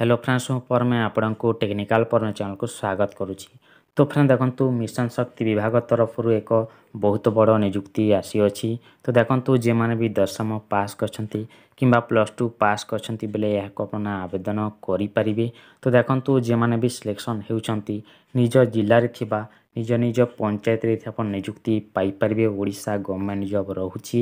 hello friends मु परमे आपंकु technical परमे channel को स्वागत करुच्ची तो फ्रेंड देखु मिशन शक्ति विभाग तरफ़ एक बहुत बड़ निजुक्ति आसीअଛି तो देखु जे मैंने भी दशम पास कर କିମ୍ବା ପ୍ଲସ୍ ଟୁ ପାସ୍ କରିଛନ୍ତି ବେଲେ ଏହାକୁ ଆପଣ ଆବେଦନ କରିପାରିବେ ତ ଦେଖନ୍ତୁ ଯେଉଁମାନେ ବି ସିଲେକ୍ସନ୍ ନିଜ ନିଜ ପଞ୍ଚାୟତରେ ଏଠି ଆପଣ ନିଯୁକ୍ତି ପାଇପାରିବେ ଓଡ଼ିଶା ଗଭର୍ଣ୍ଣମେଣ୍ଟ ଜବ୍ ରହୁଛି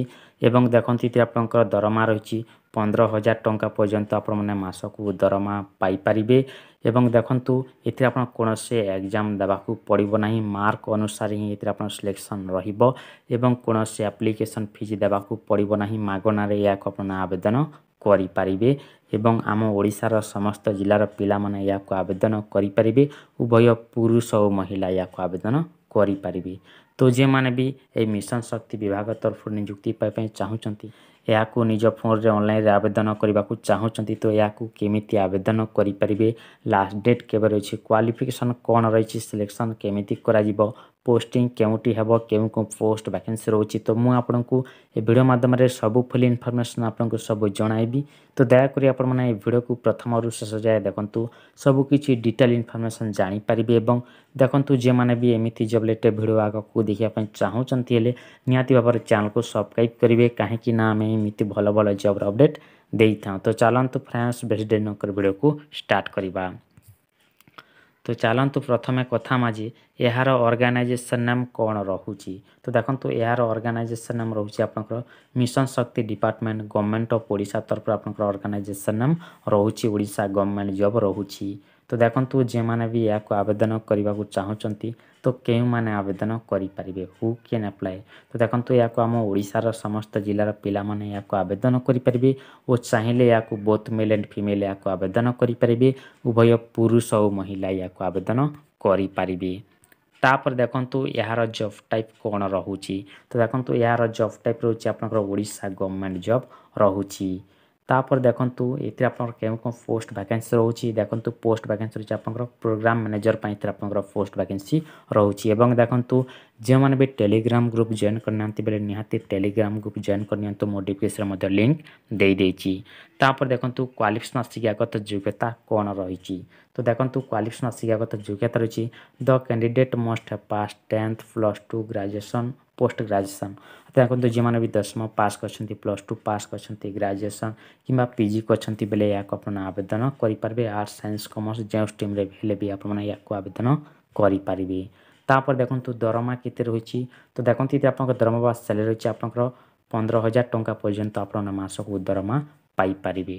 ଏବଂ ଦେଖନ୍ତୁ ଏଥିରେ ଆପଣଙ୍କର ଦରମା ରହିଛି ପନ୍ଦର ହଜାର ଟଙ୍କା ପର୍ଯ୍ୟନ୍ତ ଆପଣମାନେ ମାସକୁ ଦରମା ପାଇପାରିବେ ଏବଂ ଦେଖନ୍ତୁ ଏଥିରେ ଆପଣ କୌଣସି ଏକ୍ଜାମ୍ ଦେବାକୁ ପଡ଼ିବ ନାହିଁ ମାର୍କ ଅନୁସାରେ ହିଁ ଏଥିରେ ଆପଣ ସିଲେକ୍ସନ୍ ରହିବ ଏବଂ କୌଣସି ଆପ୍ଲିକେସନ୍ ଫିଜ୍ ଦେବାକୁ ପଡ଼ିବ ନାହିଁ ମାଗଣାରେ ଏହାକୁ ଆପଣ ଆବେଦନ एवं आम ओडार समस्त जानेको आवेदन गरिपारे उभय पुरुष औ महिला यहाँ आवेदन भी ती मिशन शक्ति विभाग तरफु नियुक्तिपे चाहन्छ ଏହାକୁ ନିଜ ଫୋନ୍ରେ ଅନଲାଇନ୍ରେ ଆବେଦନ କରିବାକୁ ଚାହୁଁଛନ୍ତି ତ ଏହାକୁ କେମିତି ଆବେଦନ କରିପାରିବେ ଲାଷ୍ଟ ଡେଟ୍ କେବେ ରହିଛି କ୍ୱାଲିଫିକେସନ୍ କ'ଣ ରହିଛି ସିଲେକ୍ସନ୍ କେମିତି କରାଯିବ ପୋଷ୍ଟିଂ କେଉଁଠି ହେବ କେଉଁ କେଉଁ ପୋଷ୍ଟ ଭ୍ୟାକେନ୍ସି ରହୁଛି ତ ମୁଁ ଆପଣଙ୍କୁ ଏ ଭିଡ଼ିଓ ମାଧ୍ୟମରେ ସବୁ ଫୁଲ୍ ଇନଫର୍ମେସନ୍ ଆପଣଙ୍କୁ ସବୁ ଜଣାଇବି ତ ଦୟାକରି ଆପଣମାନେ ଏ ଭିଡ଼ିଓକୁ ପ୍ରଥମରୁ ଶେଷ ଯାଏ ଦେଖନ୍ତୁ ସବୁ କିଛି ଡିଟେଲ୍ ଇନଫର୍ମେସନ୍ ଜାଣିପାରିବେ ଏବଂ ଦେଖନ୍ତୁ ଯେଉଁମାନେ ବି ଏମିତି ଜବ୍ ରିଲେଟେଡ଼୍ ଭିଡ଼ିଓ ଆଗକୁ ଦେଖିବା ପାଇଁ ଚାହୁଁଛନ୍ତି ହେଲେ ନିହାତି ଭାବରେ ଚ୍ୟାନେଲ୍କୁ ସବସ୍କ୍ରାଇବ୍ କରିବେ କାହିଁକି ନା ଆମେ ଏମିତି ଭଲ ଭଲ ଜବ୍ର ଅପଡ଼େଟ୍ ଦେଇଥାଉ ତ ଚାଲନ୍ତୁ ଫ୍ରାନ୍ସ ପ୍ରେସିଡେଣ୍ଟଙ୍କର ଭିଡ଼ିଓକୁ ଷ୍ଟାର୍ଟ କରିବା ତ ଚାଲନ୍ତୁ ପ୍ରଥମେ କଥା ମାଝି ଏହାର ଅର୍ଗାନାଇଜେସନ୍ ନାମ କ'ଣ ରହୁଛି ତ ଦେଖନ୍ତୁ ଏହାର ଅର୍ଗାନାଇଜେସନ୍ ନାମ ରହୁଛି ଆପଣଙ୍କର mission Shakti department government of Odisha ତରଫରୁ ଆପଣଙ୍କର ଅର୍ଗାନାଇଜେସନ୍ ନାମ ରହୁଛି ଓଡ଼ିଶା ଗଭର୍ଣ୍ଣମେଣ୍ଟ ଜବ୍ ରହୁଛି ତ ଦେଖନ୍ତୁ ଯେଉଁମାନେ ବି ଏହାକୁ ଆବେଦନ କରିବାକୁ ଚାହୁଁଛନ୍ତି ତ କେଉଁମାନେ ଆବେଦନ କରିପାରିବେ ହୁ କେନ୍ ଆପ୍ଲାଏ ତ ଦେଖନ୍ତୁ ଏହାକୁ ଆମ ଓଡ଼ିଶାର ସମସ୍ତ ଜିଲ୍ଲାର ପିଲାମାନେ ଏହାକୁ ଆବେଦନ କରିପାରିବେ ଓ ଚାହିଁଲେ ଏହାକୁ ବୋଥ୍ ମେଲ୍ ଆଣ୍ଡ ଫିମେଲ୍ ଏହାକୁ ଆବେଦନ କରିପାରିବେ ଉଭୟ ପୁରୁଷ ଓ ମହିଳା ଏହାକୁ ଆବେଦନ କରିପାରିବେ ତାପରେ ଦେଖନ୍ତୁ ଏହାର ଜବ୍ ଟାଇପ୍ କ'ଣ ରହୁଛି ତ ଦେଖନ୍ତୁ ଏହାର ଜବ୍ ଟାଇପ୍ ରହୁଛି ଆପଣଙ୍କର ଓଡ଼ିଶା ଗଭର୍ଣ୍ଣମେଣ୍ଟ ଜବ୍ ରହୁଛି ତାପରେ ଦେଖନ୍ତୁ ଏଥିରେ ଆପଣଙ୍କର କେଉଁ କେଉଁ ପୋଷ୍ଟ ଭ୍ୟାକେନ୍ସି ରହୁଛି ଦେଖନ୍ତୁ ପୋଷ୍ଟ ଭ୍ୟାକେନ୍ସି ରହୁଛି ଆପଣଙ୍କର ପ୍ରୋଗ୍ରାମ୍ ମ୍ୟାନେଜର୍ ପାଇଁ ଏଥିରେ ଆପଣଙ୍କର ପୋଷ୍ଟ ଭ୍ୟାକେନ୍ସି ରହୁଛି ଏବଂ ଦେଖନ୍ତୁ ଯେଉଁମାନେ ବି ଟେଲିଗ୍ରାମ ଗ୍ରୁପ୍ ଜଏନ୍ କରିନାହାନ୍ତି ବେଲେ ନିହାତି ଟେଲିଗ୍ରାମ ଗ୍ରୁପ୍ ଜଏନ୍ କରିନିଅନ୍ତୁ ମୁଁ ଡିପିଏସ୍ରେ ମଧ୍ୟ ଲିଙ୍କ୍ ଦେଇଦେଇଛି ତାପରେ ଦେଖନ୍ତୁ କ୍ୱାଲିଫିକେସନ୍ ଶିକ୍ଷାଗତ ଯୋଗ୍ୟତା କ'ଣ ରହିଛି ତ ଦେଖନ୍ତୁ କ୍ୱାଲିଫିକେସନ୍ ଶିକ୍ଷାଗତ ଯୋଗ୍ୟତା ରହିଛି the candidate must have pass tenth plus two graduation post graduation ଦେଖନ୍ତୁ ଯେଉଁମାନେ ବି ଦଶମ ପାସ୍ କରିଛନ୍ତି ପ୍ଲସ୍ ଟୁ ପାସ୍ କରିଛନ୍ତି ଗ୍ରାଜୁଏସନ୍ କିମ୍ବା ପି ଜି କରିଛନ୍ତି ବେଲେ ଏହାକୁ ଆପଣ ଆବେଦନ କରିପାରିବେ ଆର୍ଟ୍ସ ସାଇନ୍ସ କମର୍ସ ଯେଉଁ ଷ୍ଟ୍ରିମ୍ରେ ହେଲେ ବି ଆପଣମାନେ ଏହାକୁ ଆବେଦନ କରିପାରିବେ ତାପରେ ଦେଖନ୍ତୁ ଦରମା କେତେ ରହିଛି ତ ଦେଖନ୍ତୁ ଏଥିରେ ଆପଣଙ୍କ ଦରମା ବା ସାଲେରୀ ରହିଛି ଆପଣଙ୍କର ପନ୍ଦର ହଜାର ଟଙ୍କା ପର୍ଯ୍ୟନ୍ତ ଆପଣ ମାସକୁ ଦରମା ପାଇପାରିବେ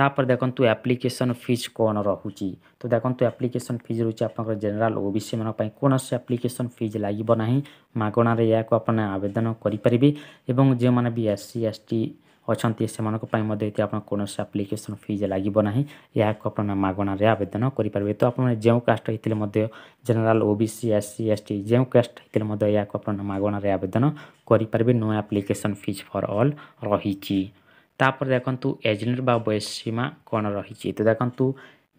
ତାପରେ ଦେଖନ୍ତୁ ଆପ୍ଲିକେସନ୍ ଫିଜ୍ କ'ଣ ରହୁଛି ତ ଦେଖନ୍ତୁ ଆପ୍ଲିକେସନ୍ ଫିଜ୍ ରହୁଛି ଆପଣଙ୍କର ଜେନେରାଲ୍ ଓ ବି ସିମାନଙ୍କ ପାଇଁ କୌଣସି ଆପ୍ଲିକେସନ୍ ଫିଜ୍ ଲାଗିବ ନାହିଁ ମାଗଣାରେ ଏହାକୁ ଆପଣ ଆବେଦନ କରିପାରିବେ ଏବଂ ଯେଉଁମାନେ ବି ଏସ୍ ସି ଏସ୍ ଟି ଅଛନ୍ତି ସେମାନଙ୍କ ପାଇଁ ମଧ୍ୟ ଏଠି ଆପଣ କୌଣସି ଆପ୍ଲିକେସନ୍ ଫିଜ୍ ଲାଗିବ ନାହିଁ ଏହାକୁ ଆପଣ ମାଗଣାରେ ଆବେଦନ କରିପାରିବେ ତ ଆପଣ ଯେଉଁ କାଷ୍ଟ ହେଇଥିଲେ ମଧ୍ୟ general O B C S C S T ଯେଉଁ କାଷ୍ଟ ହେଇଥିଲେ ମଧ୍ୟ ଏହାକୁ ଆପଣ ମାଗଣାରେ ଆବେଦନ କରିପାରିବେ ନୂଆ ଆପ୍ଲିକେସନ୍ ଫିଜ୍ ଫର୍ ଅଲ୍ ରହିଛି তাপুর দেখন্তু এজেন্টের বয়স সীমা কোন রহিছে তো দেখন্তু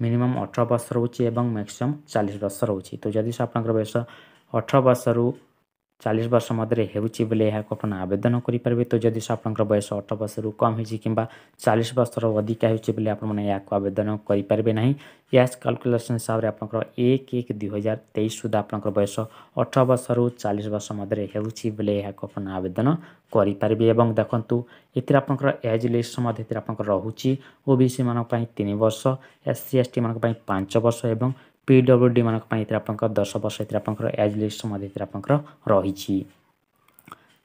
মিনিমাম 18 বছর হুচি এবং ম্যাক্সিমাম 40 বছর হুচি তো যদি স আপনাৰ বয়স 18 বছর ଚାଳିଶ ବର୍ଷ ମଧ୍ୟରେ ହେଉଛି ବୋଲି ଏହାକୁ ଆପଣ ଆବେଦନ କରିପାରିବେ ତ ଯଦି ଆପଣଙ୍କର ବୟସ ଅଠର ବର୍ଷରୁ କମ୍ ହୋଇଛି କିମ୍ବା ଚାଳିଶ ବର୍ଷର ଅଧିକା ହେଉଛି ବୋଲି ଆପଣମାନେ ଏହାକୁ ଆବେଦନ କରିପାରିବେ ନାହିଁ ଏସ୍ କାଲକୁଲେସନ୍ ହିସାବରେ ଆପଣଙ୍କର ଏକ ଏକ ଦୁଇହଜାର ତେଇଶ ସୁଦ୍ଧା ଆପଣଙ୍କର ବୟସ ଅଠର ବର୍ଷରୁ ଚାଳିଶ ବର୍ଷ ମଧ୍ୟରେ ହେଉଛି ବୋଲି ଏହାକୁ ଆପଣ ଆବେଦନ କରିପାରିବେ ଏବଂ ଦେଖନ୍ତୁ ଏଥିରେ ଆପଣଙ୍କର ଏଜ୍ ଲିଷ୍ଟ ମଧ୍ୟ ଏଥିରେ ଆପଣଙ୍କର ରହୁଛି ଓ ବି ସି ମାନଙ୍କ ପାଇଁ ତିନି ବର୍ଷ ଏସ୍ ସି ଏସ୍ ଟି ମାନଙ୍କ ପାଇଁ ପାଞ୍ଚ ବର୍ଷ ଏବଂ ପି ଡବ୍ଲ୍ୟୁ ଡିମାନଙ୍କ ପାଇଁ ଏଥିରେ ଆପଣଙ୍କର ଦଶ ବର୍ଷ ଏଥିରେ ଆପଣଙ୍କର ଏଜ୍ ଲିଷ୍ଟ ମଧ୍ୟ ଏଥିରେ ଆପଣଙ୍କର ରହିଛି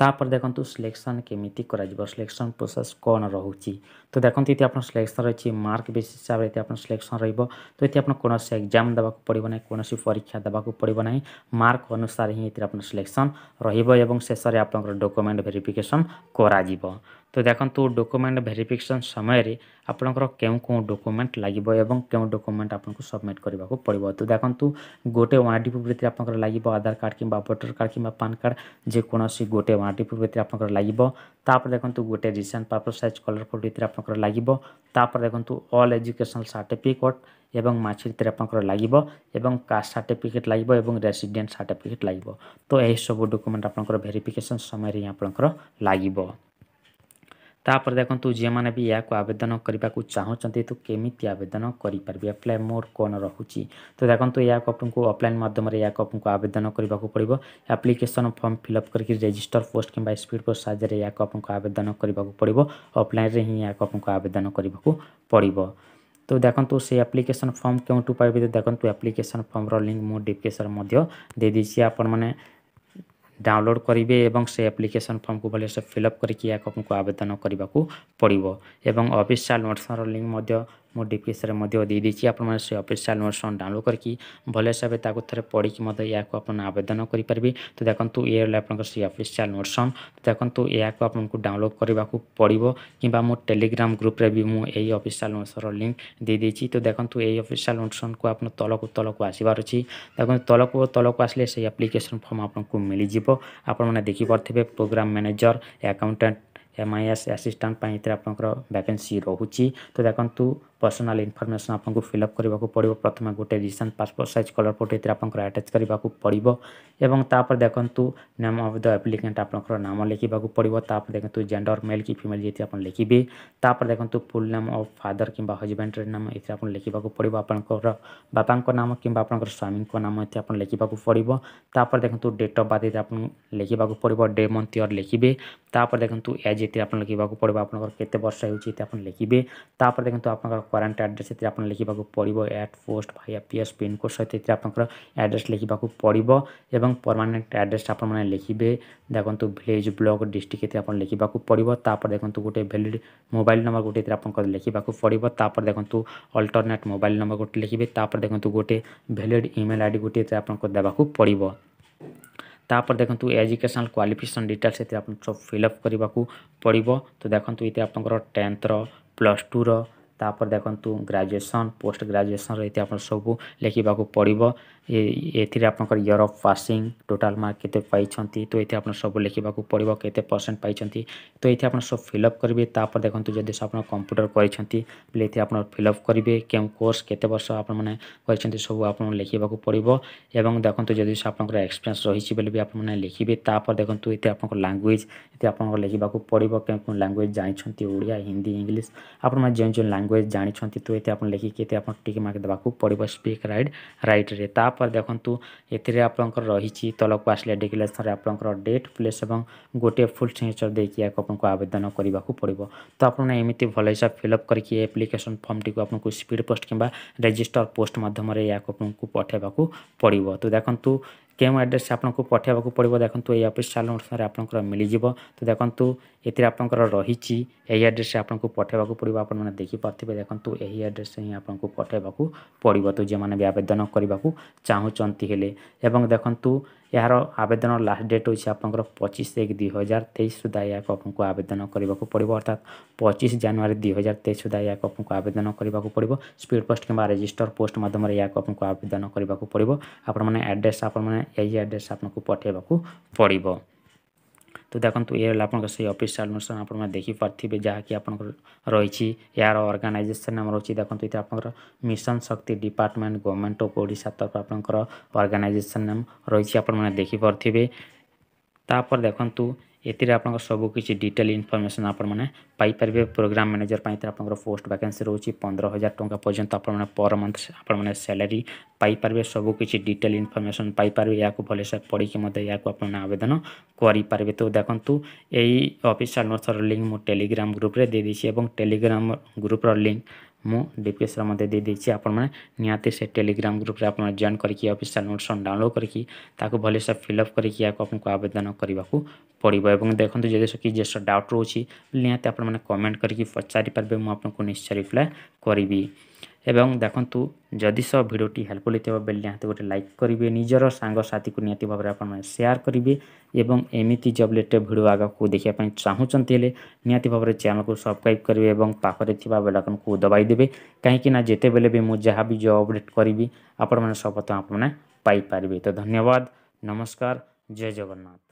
ତାପରେ ଦେଖନ୍ତୁ ସିଲେକ୍ସନ୍ କେମିତି କରାଯିବ ସିଲେକ୍ସନ୍ ପ୍ରୋସେସ୍ କ'ଣ ରହୁଛି ତ ଦେଖନ୍ତୁ ଏଠି ଆପଣ ସିଲେକ୍ସନ୍ ରହିଛି ମାର୍କ ବେସିସ୍ ହିସାବରେ ଏଠି ଆପଣ ସିଲେକ୍ସନ୍ ରହିବ ତ ଏଠି ଆପଣ କୌଣସି ଏକ୍ଜାମ୍ ଦେବାକୁ ପଡ଼ିବ ନାହିଁ କୌଣସି ପରୀକ୍ଷା ଦେବାକୁ ପଡ଼ିବ ନାହିଁ ମାର୍କ ଅନୁସାରେ ହିଁ ଏଥିରେ ଆପଣ ସିଲେକ୍ସନ୍ ରହିବ ଏବଂ ଶେଷରେ ଆପଣଙ୍କର ଡକୁମେଣ୍ଟ ଭେରିଫିକେସନ୍ କରାଯିବ ତ ଦେଖନ୍ତୁ ଡକୁମେଣ୍ଟ ଭେରିଫିକେସନ୍ ସମୟରେ ଆପଣଙ୍କର କେଉଁ କେଉଁ ଡକୁମେଣ୍ଟ ଲାଗିବ ଏବଂ କେଉଁ ଡକୁମେଣ୍ଟ ଆପଣଙ୍କୁ ସବମିଟ୍ କରିବାକୁ ପଡ଼ିବ ତ ଦେଖନ୍ତୁ ଗୋଟେ ୱାଣ୍ଟି ପ୍ରବୃତ୍ତିରେ ଆପଣଙ୍କର ଲାଗିବ ଆଧାର କାର୍ଡ଼ କିମ୍ବା ଭୋଟର କାର୍ଡ଼ କିମ୍ବା ପାନ୍ କାର୍ଡ଼ ଯେକୌଣସି ଗୋଟେ ୱାଣ୍ଟି ପ୍ରବୃତ୍ତିରେ ଆପଣଙ୍କର ଲାଗିବ ତାପରେ ଦେଖନ୍ତୁ ଗୋଟେ ରିସେଣ୍ଟ ପାର୍ପଲ୍ ସାଇଜ୍ କଲର୍ ଫଟୋ ଏଥିରେ ଆପଣଙ୍କର করে লাগিব ତାପରେ ଦେଖନ୍ତୁ ଅଲ୍ ଏଜୁକେସନାଲ୍ ସାର୍ଟିଫିକେଟ୍ ଏବଂ ମାଛିଲି ତେରପାଙ୍କର ଲାଗିବ ଏବଂ କାଷ୍ଟ ସାର୍ଟିଫିକେଟ୍ ଲାଗିବ ଏବଂ ରେସିଡେଣ୍ଟ ସାର୍ଟିଫିକେଟ୍ ଲାଗିବ ତ ଏହିସବୁ ଡକୁମେଣ୍ଟ ଆପଣଙ୍କର ଭେରିଫିକେସନ୍ ସମୟରେ ହିଁ ଆପଣଙ୍କର ଲାଗିବ ତାପରେ ଦେଖନ୍ତୁ ଯେଉଁମାନେ ବି ଏହାକୁ ଆବେଦନ କରିବାକୁ ଚାହୁଁଛନ୍ତି ତ କେମିତି ଆବେଦନ କରିପାରିବେ ଆପ୍ଲାଏ ମୋଡ଼ କ'ଣ ରହୁଛି ତ ଦେଖନ୍ତୁ ଏହାକୁ ଆପଣଙ୍କୁ ଅଫଲାଇନ୍ ମାଧ୍ୟମରେ ଏହାକୁ ଆପଣଙ୍କୁ ଆବେଦନ କରିବାକୁ ପଡ଼ିବ ଆପ୍ଲିକେସନ୍ ଫର୍ମ ଫିଲ୍ଅପ୍ କରିକି ରେଜିଷ୍ଟର ପୋଷ୍ଟ କିମ୍ବା ସ୍ପିଡ଼ ପୋଷ୍ଟ ସାହାଯ୍ୟରେ ଏହାକୁ ଆପଣଙ୍କୁ ଆବେଦନ କରିବାକୁ ପଡ଼ିବ ଅଫଲାଇନ୍ରେ ହିଁ ଏହାକୁ ଆପଣଙ୍କୁ ଆବେଦନ କରିବାକୁ ପଡ଼ିବ ତ ଦେଖନ୍ତୁ ସେ ଆପ୍ଲିକେସନ୍ ଫର୍ମ କେଉଁଠୁ ପାଇବେ ତ ଦେଖନ୍ତୁ ଆପ୍ଲିକେସନ୍ ଫର୍ମର ଲିଙ୍କ୍ ମୁଁ ଡିସ୍କ୍ରିପ୍ସନ୍ରେ ମଧ୍ୟ ଦେଇଦେଇଛି ଆପଣମାନେ डाउनलोड से गरेस भले फर्मको भोलिसे फअप गरिक या आवेदन गर्नु पर्व अफिस नोट्स र लिङ्क ମୁଁ ଡିସ୍କ୍ରିପ୍ସନ୍ରେ ମଧ୍ୟ ଦେଇଦେଇଛି ଆପଣମାନେ ସେ ଅଫିସିଆଲ୍ ନୋଟ୍ସନ୍ ଡାଉନଲୋଡ଼୍ କରିକି ଭଲ ହିସାବରେ ତାକୁ ଥରେ ପଢ଼ିକି ମଧ୍ୟ ଏହାକୁ ଆପଣ ଆବେଦନ କରିପାରିବେ ତ ଦେଖନ୍ତୁ ଏ ହେଲା ଆପଣଙ୍କର ସେ ଅଫିସିଆଲ୍ ନୋଟ୍ସନ୍ ଦେଖନ୍ତୁ ଏହାକୁ ଆପଣଙ୍କୁ ଡାଉନଲୋଡ଼୍ କରିବାକୁ ପଡ଼ିବ କିମ୍ବା ମୋ ଟେଲିଗ୍ରାମ ଗ୍ରୁପ୍ରେ ବି ମୁଁ ଏହି ଅଫିସିଆଲ୍ ନୋଟ୍ସର ଲିଙ୍କ୍ ଦେଇଦେଇଛି ତ ଦେଖନ୍ତୁ ଏହି ଅଫିସିଆଲ୍ ନୋଟ୍ସନ୍କୁ ଆପଣ ତଳକୁ ତଳକୁ ଆସିବାର ଅଛି ଦେଖନ୍ତୁ ତଳକୁ ତଳକୁ ଆସିଲେ ସେହି ଆପ୍ଲିକେସନ୍ ଫର୍ମ ଆପଣଙ୍କୁ ମିଳିଯିବ ଆପଣମାନେ ଦେଖିପାରୁଥିବେ programme manager accountant MIS assistant ପାଇଁ ଏଥିରେ ଆପଣଙ୍କର ଭ୍ୟାକେନ୍ସି ରହୁଛି ତ ଦେଖନ୍ତୁ पर्सनाल इनफर्मेसन आपको फिलअप करने पड़ प्रथम गोटे recent passport size colour photo ये आप आटाच करने को पड़ो नेम अफ द एप्लिकेट आप नाम लिखा पड़ो तापर देखते जेंडर मेल कि फिमेल ये आप लिखे तापर देखूँ फुल नेम अफ फादर कि हजबैंड नाम ये आप लिखा पड़ो आप बापा नाम कि आप स्वामी नाम ये आप लिखा पड़ो तापर देखूँ डेट अफ बर्थ ये आप लिखा पड़ो डे मंथ इयर लिखे तापर देखूँ एज ये आप लिखा पड़ो आप वर्ष हो लिखे तापर देखते आप କରେଣ୍ଟ ଆଡ଼୍ରେସ୍ ଏଥିରେ ଆପଣ ଲେଖିବାକୁ ପଡ଼ିବ ଆଟ୍ ପୋଷ୍ଟ ଭାଇ ଆପ୍ରିଏସ୍ ପିନ୍କୋଡ଼୍ ସହିତ ଏଥିରେ ଆପଣଙ୍କର ଆଡ଼୍ରେସ୍ ଲେଖିବାକୁ ପଡ଼ିବ ଏବଂ ପରମାନେଣ୍ଟ ଆଡ଼୍ରେସ୍ ଆପଣମାନେ ଲେଖିବେ ଦେଖନ୍ତୁ ଭିଲେଜ୍ ବ୍ଲକ୍ ଡିଷ୍ଟ୍ରିକ୍ଟ ଏଥିରେ ଆପଣ ଲେଖିବାକୁ ପଡ଼ିବ ତାପରେ ଦେଖନ୍ତୁ ଗୋଟେ ଭ୍ୟାଲିଡ଼ ମୋବାଇଲ୍ ନମ୍ବର ଗୋଟେ ଏଥିରେ ଆପଣଙ୍କର ଲେଖିବାକୁ ପଡ଼ିବ ତାପରେ ଦେଖନ୍ତୁ ଅଲ୍ଟରନେଟ୍ ମୋବାଇଲ୍ ନମ୍ବର ଗୋଟେ ଲେଖିବେ ତାପରେ ଦେଖନ୍ତୁ ଗୋଟେ ଭ୍ୟାଲିଡ଼ ଇମେଲ୍ ଆଇ ଡ଼ି ଗୋଟେ ଏଥିରେ ଆପଣଙ୍କୁ ଦେବାକୁ ପଡ଼ିବ ତାପରେ ଦେଖନ୍ତୁ ଏଜୁକେସନାଲ୍ କ୍ୱାଲିଫିକେସନ୍ ଡିଟେଲ୍ସ ଏଥିରେ ଆପଣ ସବୁ ଫିଲ୍ଅପ୍ କରିବାକୁ ପଡ଼ିବ ତ ଦେଖନ୍ତୁ ଏଥିରେ ଆପଣଙ୍କର ଟେନ୍ଥର ପ୍ଲସ୍ ଟୁର ତାପରେ ଦେଖନ୍ତୁ ଗ୍ରାଜୁଏସନ୍ ପୋଷ୍ଟ ଗ୍ରାଜୁଏସନ୍ରେ ଏଠି ଆପଣ ସବୁ ଲେଖିବାକୁ ପଡ଼ିବ ଏଥିରେ ଆପଣଙ୍କର year of passing total mark କେତେ ପାଇଛନ୍ତି ତ ଏଠି ଆପଣ ସବୁ ଲେଖିବାକୁ ପଡ଼ିବ କେତେ ପରସେଣ୍ଟ ପାଇଛନ୍ତି ତ ଏଠି ଆପଣ ସବୁ ଫିଲ୍ଅପ୍ କରିବେ ତାପରେ ଦେଖନ୍ତୁ ଯଦି ଆପଣ କମ୍ପ୍ୟୁଟର କରିଛନ୍ତି ବୋଲେ ଏଠି ଆପଣ ଫିଲ୍ଅପ୍ କରିବେ କେଉଁ କୋର୍ସ କେତେ ବର୍ଷ ଆପଣମାନେ କରିଛନ୍ତି ସବୁ ଆପଣ ଲେଖିବାକୁ ପଡ଼ିବ ଏବଂ ଦେଖନ୍ତୁ ଯଦି ଆପଣଙ୍କର ଏକ୍ସପିରିଏନ୍ସ ରହିଛି ବୋଲି ବି ଆପଣମାନେ ଲେଖିବେ ତାପରେ ଦେଖନ୍ତୁ ଏଠି ଆପଣଙ୍କ ଲାଙ୍ଗୁଏଜ୍ ଏଠି ଆପଣଙ୍କ ଲେଖିବାକୁ ପଡ଼ିବ କେଉଁ କେଉଁ ଲାଙ୍ଗୁଏଜ୍ ଜାଣିଛନ୍ତି ଓଡ଼ିଆ ହିନ୍ଦୀ ଇଂଲିଶ ଆପଣମାନେ ଯେଉଁ ଯେଉଁ ଲାଙ୍ଗୁଏଜ୍ ଲାଙ୍ଗୁଏଜ୍ ଜାଣିଛନ୍ତି ତ ଏତେ ଆପଣ ଲେଖିକି ଏତେ ଆପଣ ଟିକ୍ ମାର୍କ ଦେବାକୁ ପଡ଼ିବ ସ୍ପିକ୍ ରାଇଟ୍ ରାଇଟ୍ରେ ତାପରେ ଦେଖନ୍ତୁ ଏଥିରେ ଆପଣଙ୍କର ରହିଛି ତଳକୁ ଆସିଲେ ଡିକ୍ଲାରେସନ୍ରେ ଆପଣଙ୍କର ଡେଟ୍ ପ୍ଲେସ୍ ଏବଂ ଗୋଟିଏ ଫୁଲ୍ ସିଗ୍ନେଚର୍ ଦେଇକି ଏହାକୁ ଆପଣଙ୍କୁ ଆବେଦନ କରିବାକୁ ପଡ଼ିବ ତ ଆପଣ ଏମିତି ଭଲ ହିସାବ ଫିଲ୍ଅପ୍ କରିକି ଏ ଆପ୍ଲିକେସନ୍ ଫର୍ମଟିକୁ ଆପଣଙ୍କୁ ସ୍ପିଡ଼୍ ପୋଷ୍ଟ କିମ୍ବା ରେଜିଷ୍ଟର ପୋଷ୍ଟ ମାଧ୍ୟମରେ ଏହାକୁ ଆପଣଙ୍କୁ ପଠାଇବାକୁ ପଡ଼ିବ ତ ଦେଖନ୍ତୁ କେଉଁ ଆଡ଼୍ରେସ୍ରେ ଆପଣଙ୍କୁ ପଠାଇବାକୁ ପଡ଼ିବ ଦେଖନ୍ତୁ ଏଇ ଅଫିସ୍ ସାଲରେ ଆପଣଙ୍କର ମିଳିଯିବ ତ ଦେଖନ୍ତୁ ଏଥିରେ ଆପଣଙ୍କର ରହିଛି ଏହି ଆଡ଼୍ରେସ୍ରେ ଆପଣଙ୍କୁ ପଠାଇବାକୁ ପଡ଼ିବ ଆପଣମାନେ ଦେଖିପାରୁଥିବେ ଦେଖନ୍ତୁ ଏହି ଆଡ଼୍ରେସ୍ରେ ହିଁ ଆପଣଙ୍କୁ ପଠାଇବାକୁ ପଡ଼ିବ ତ ଯେଉଁମାନେ ବି ଆବେଦନ କରିବାକୁ ଚାହୁଁଛନ୍ତି ହେଲେ ଏବଂ ଦେଖନ୍ତୁ ଏହାର ଆବେଦନ ଲାଷ୍ଟ ଡେଟ୍ ହେଉଛି ଆପଣଙ୍କର ପଚିଶ ଏକ ଦୁଇ ହଜାର ତେଇଶ ସୁଦ୍ଧା ଏହାକୁ ଆପଣଙ୍କୁ ଆବେଦନ କରିବାକୁ ପଡ଼ିବ ଅର୍ଥାତ୍ ପଚିଶ ଜାନୁଆରୀ ଦୁଇ ହଜାର ତେଇଶ ସୁଦ୍ଧା ଏହାକୁ ଆପଣଙ୍କୁ ଆବେଦନ କରିବାକୁ ପଡ଼ିବ ସ୍ପିଡ଼୍ ପୋଷ୍ଟ କିମ୍ବା ରେଜିଷ୍ଟର ପୋଷ୍ଟ ମାଧ୍ୟମରେ ଏହାକୁ ଆପଣଙ୍କୁ ଆବେଦନ କରିବାକୁ ପଡ଼ିବ ଆପଣମାନେ ଆଡ଼୍ରେସ୍ ଆପଣମାନେ ଏହି ଆଡ଼୍ରେସ୍ ଆପଣଙ୍କୁ ପଠାଇବାକୁ ପଡ଼ିବ ତ ଦେଖନ୍ତୁ ଏ ହେଲା ଆପଣଙ୍କ ସେଇ ଅଫିସିଆଲ୍ ନୋଟିସ୍ ଆପଣମାନେ ଦେଖିପାରୁଥିବେ ଯାହାକି ଆପଣଙ୍କର ରହିଛି ଏହାର ଅର୍ଗାନାଇଜେସନ୍ ଆମର ଅଛି ଦେଖନ୍ତୁ ଏଥିରେ ଆପଣଙ୍କର mission Shakti department government of Odisha ତରଫ ଆପଣଙ୍କର ଅର୍ଗାନାଇଜେସନ୍ ନାମ ରହିଛି ଆପଣମାନେ ଦେଖିପାରୁଥିବେ ତାପରେ ଦେଖନ୍ତୁ ଏଥିରେ ଆପଣଙ୍କର ସବୁକିଛି ଡିଟେଲ୍ ଇନଫର୍ମେସନ୍ ଆପଣମାନେ ପାଇପାରିବେ ପ୍ରୋଗ୍ରାମ୍ ମ୍ୟାନେଜର୍ ପାଇଁ ଏଥିରେ ଆପଣଙ୍କର ପୋଷ୍ଟ ଭ୍ୟାକେନ୍ସି ରହୁଛି ପନ୍ଦର ହଜାର ଟଙ୍କା ପର୍ଯ୍ୟନ୍ତ ଆପଣମାନେ ପର୍ ମନ୍ଥ ଆପଣମାନେ ସାଲାରୀ ପାଇପାରିବେ ସବୁକିଛି ଡିଟେଲ୍ ଇନଫର୍ମେସନ୍ ପାଇପାରିବେ ଏହାକୁ ଭଲସେ ପଢ଼ିକି ମଧ୍ୟ ଏହାକୁ ଆପଣମାନେ ଆବେଦନ କରିପାରିବେ ତ ଦେଖନ୍ତୁ ଏଇ ଅଫିସିଆଲ୍ ନୋଟ୍ସର ଲିଙ୍କ୍ ମୁଁ ଟେଲିଗ୍ରାମ ଗ୍ରୁପ୍ରେ ଦେଇଦେଇଛି ଏବଂ ଟେଲିଗ୍ରାମ ଗ୍ରୁପ୍ର ଲିଙ୍କ୍ ମୁଁ ଡିସ୍କ୍ରିପ୍ସନ୍ରେ ମଧ୍ୟ ଦେଇଦେଇଛି ଆପଣମାନେ ନିହାତି ସେ ଟେଲିଗ୍ରାମ ଗ୍ରୁପ୍ରେ ଆପଣ ଜଏନ୍ କରିକି ଅଫିସିଆଲ୍ ନୋଟିସନ୍ ଡାଉନଲୋଡ଼୍ କରିକି ତାକୁ ଭଲସେ ଫିଲ୍ଅପ୍ କରିକି ଏହାକୁ ଆପଣଙ୍କୁ ଆବେଦନ କରିବାକୁ ପଡ଼ିବ ଏବଂ ଦେଖନ୍ତୁ ଯଦି କିଛି ଡାଉଟ୍ ରହୁଛି ନିହାତି ଆପଣମାନେ କମେଣ୍ଟ କରିକି ପଚାରିପାରିବେ ମୁଁ ଆପଣଙ୍କୁ ନିଶ୍ଚୟ ରିପ୍ଲାଏ କରିବି এবং দেখন্তু যদি সব ভিডিওটি হেল্পফুল লিতবা বেলিয়া ত গটে লাইক করিবি নিজৰ সাঙ্গ সাথিকু নিয়াতি ভাবে আপোন মান শেয়ার করিবি এবং এমিতি জব লেটে ভিডিও আগাকু দেখিয়া পই চাউচন্তিলে নিয়াতি ভাবে চ্যানেল কো সাবস্ক্রাইব করিবি এবং পাপরে থিবা বেল আইকন কো দবাই দিবি কাহকি না জেতে বলে বি মু জেহা বি জব আপডেট করিবি আপোন মান সবত আপোন না পাই পারিবি তো ধন্যবাদ নমস্কার জয় জবন